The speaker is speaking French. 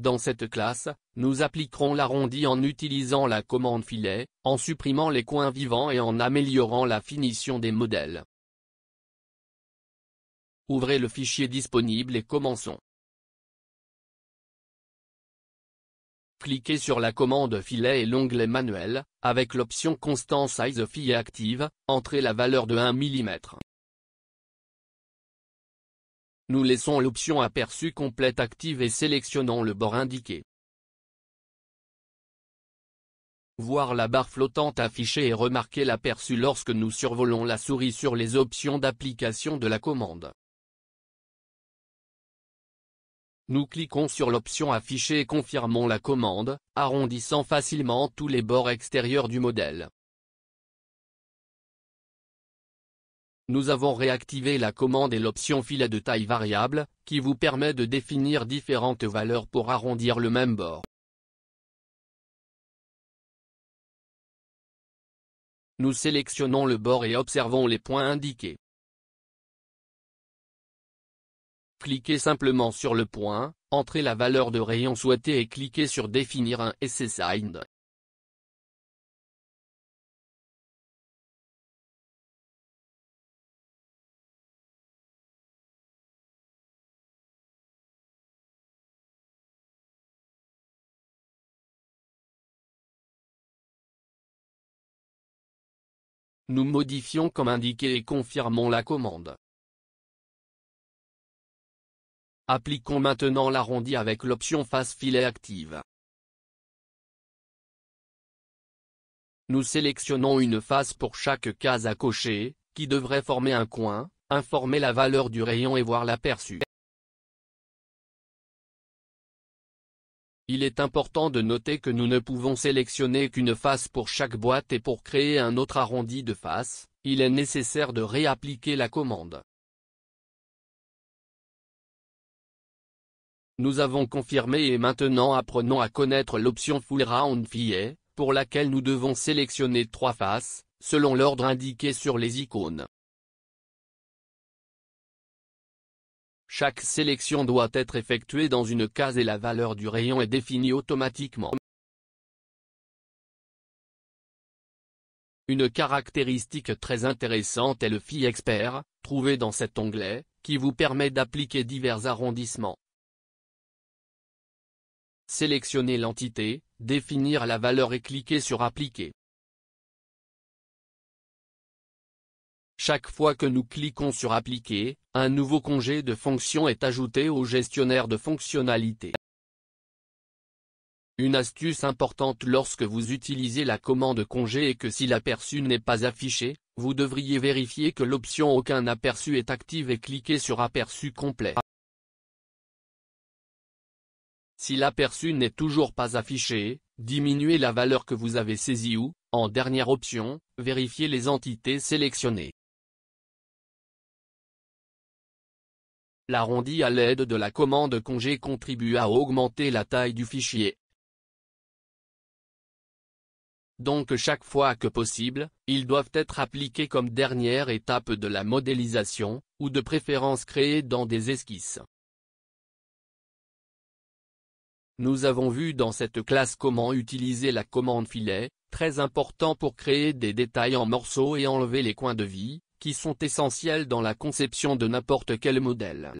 Dans cette classe, nous appliquerons l'arrondi en utilisant la commande filet, en supprimant les coins vivants et en améliorant la finition des modèles. Ouvrez le fichier disponible et commençons. Cliquez sur la commande filet et l'onglet manuel, avec l'option Constant Size et active, entrez la valeur de 1 mm nous laissons l'option aperçu complète active et sélectionnons le bord indiqué. Voir la barre flottante affichée et remarquer l'aperçu lorsque nous survolons la souris sur les options d'application de la commande. Nous cliquons sur l'option affichée et confirmons la commande, arrondissant facilement tous les bords extérieurs du modèle. nous avons réactivé la commande et l'option filet de taille variable, qui vous permet de définir différentes valeurs pour arrondir le même bord. Nous sélectionnons le bord et observons les points indiqués. Cliquez simplement sur le point, entrez la valeur de rayon souhaitée et cliquez sur Définir un SSIND. Nous modifions comme indiqué et confirmons la commande. Appliquons maintenant l'arrondi avec l'option face filet active. Nous sélectionnons une face pour chaque case à cocher, qui devrait former un coin, informer la valeur du rayon et voir l'aperçu. Il est important de noter que nous ne pouvons sélectionner qu'une face pour chaque boîte et pour créer un autre arrondi de face, il est nécessaire de réappliquer la commande. Nous avons confirmé et maintenant apprenons à connaître l'option Full Round Fillet, pour laquelle nous devons sélectionner trois faces, selon l'ordre indiqué sur les icônes. Chaque sélection doit être effectuée dans une case et la valeur du rayon est définie automatiquement. Une caractéristique très intéressante est le Phi Expert, trouvé dans cet onglet, qui vous permet d'appliquer divers arrondissements. Sélectionnez l'entité, définir la valeur et cliquez sur Appliquer. Chaque fois que nous cliquons sur Appliquer, un nouveau congé de fonction est ajouté au gestionnaire de fonctionnalités. Une astuce importante lorsque vous utilisez la commande congé est que si l'aperçu n'est pas affiché, vous devriez vérifier que l'option Aucun aperçu est active et cliquer sur Aperçu complet. Si l'aperçu n'est toujours pas affiché, diminuez la valeur que vous avez saisie ou, en dernière option, vérifiez les entités sélectionnées. l'arrondi à l'aide de la commande congé contribue à augmenter la taille du fichier. Donc chaque fois que possible, ils doivent être appliqués comme dernière étape de la modélisation, ou de préférence créés dans des esquisses. Nous avons vu dans cette classe comment utiliser la commande filet, très important pour créer des détails en morceaux et enlever les coins de vie, qui sont essentielles dans la conception de n'importe quel modèle.